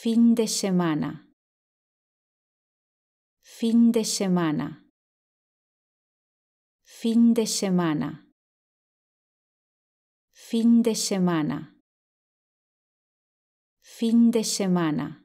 Fin de semana. Fin de semana. Fin de semana. Fin de semana. Fin de semana.